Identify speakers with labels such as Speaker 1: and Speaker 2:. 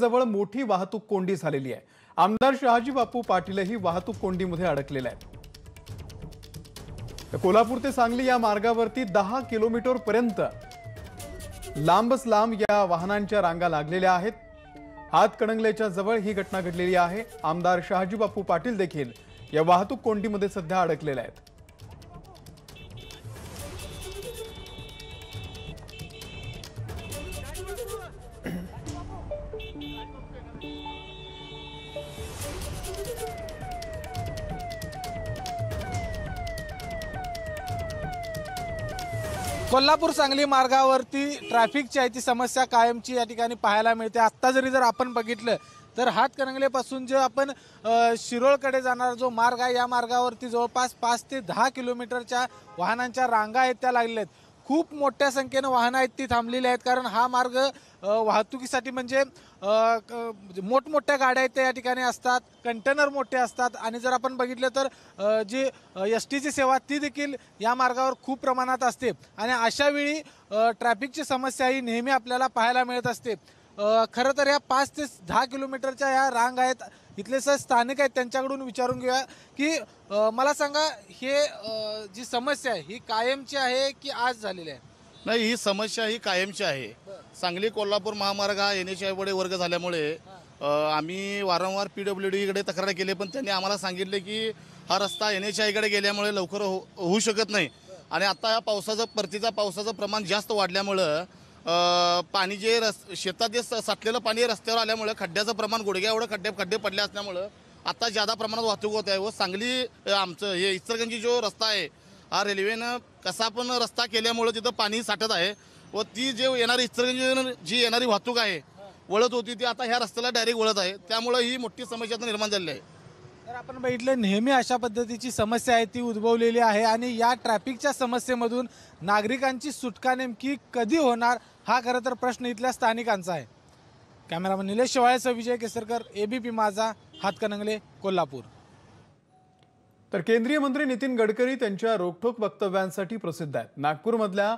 Speaker 1: जवळ मोठी वाहतूक कोंडी झालेली आहे आमदार शहाजी बापू पाटीलही वाहतूक कोंडीमध्ये अडकलेला आहेत कोल्हापूर ते सांगली या मार्गावरती दहा किलोमीटर पर्यंत लांबच लांब या वाहनांच्या रांगा लागलेल्या आहेत हातकणंगलेच्या जवळ ही घटना घडलेली आहे आमदार शहाजी बापू पाटील देखील या वाहतूक कोंडीमध्ये सध्या अडकलेल्या आहेत
Speaker 2: कोल्हापूर सांगली मार्गावरती ट्रॅफिकची आहे ती समस्या कायमची या ठिकाणी पाहायला मिळते आत्ता जरी जर आपण बघितलं तर हातकणंगलेपासून जे आपण शिरोळकडे जाणारा जो मार्ग आहे या मार्गावरती जवळपास पाच ते दहा किलोमीटरच्या वाहनांच्या रांगा आहेत त्या लागल्या आहेत खूप मोठ्या संख्येनं वाहनं आहेत ती थांबलेली आहेत कारण हा मार्ग वाहतुकीसाठी म्हणजे, म्हणजे मोठमोठ्या गाड्या आहेत त्या या ठिकाणी असतात कंटेनर मोठे असतात आणि जर आपण बघितलं तर जी एस टीची सेवा ती देखील या मार्गावर खूप प्रमाणात असते आणि अशा वेळी ट्रॅफिकची समस्या ही नेहमी आपल्याला पाहायला मिळत असते खरं तर या पाच ते दहा किलोमीटरच्या या रांग आहेत इथले सर स्थानिक आहेत त्यांच्याकडून विचारून घेऊया की मला सांगा हे जी समस्या आहे ही कायमची आहे की आज झालेली
Speaker 3: आहे नाही ही समस्या ही कायमची आहे सांगली कोल्हापूर महामार्ग हा एन एच वडे वर्ग झाल्यामुळे आम्ही वारंवार पी डब्ल्यू डीकडे तक्रार केली पण त्यांनी आम्हाला सांगितले की हा रस्ता एन एच आयकडे गेल्यामुळे लवकर हो, होऊ शकत नाही आणि आता या पावसाचं परतीचा पावसाचं प्रमाण जास्त वाढल्यामुळं पाणी जे रस शेतात जे साठलेलं पाणी रस्त्यावर आल्यामुळं खड्ड्याचं प्रमाण गुडघ्या एवढं खड्डे खड्डे पडले असल्यामुळं आता ज्यादा प्रमाणात वाहतूक होत आहे व सांगली आमचं हे इचलगंजी जो रस्ता आहे हा रेल्वेनं कसा पण रस्ता केल्यामुळं तिथं पाणी साठत आहे व ती जे येणारी इचलगंजी जी येणारी वाहतूक आहे वळत होती ती आता ह्या रस्त्याला डायरेक्ट वळत आहे त्यामुळं ही मोठी समस्या निर्माण झालेली आहे
Speaker 2: तर आपण बघितलं नेहमी अशा पद्धतीची समस्या आहे ती उद्भवलेली आहे आणि या ट्रॅफिकच्या समस्येमधून नागरिकांची सुटका नेमकी कधी होणार हा खर तर प्रश्न इथल्या स्थानिकांचा आहे कॅमेरामन
Speaker 1: निलेश स विजय केसरकर एबीपी माझा हातकणंगले कोल्हापूर तर केंद्रीय मंत्री नितीन गडकरी त्यांच्या रोखोक वक्तव्यांसाठी प्रसिद्ध आहेत नागपूरमधल्या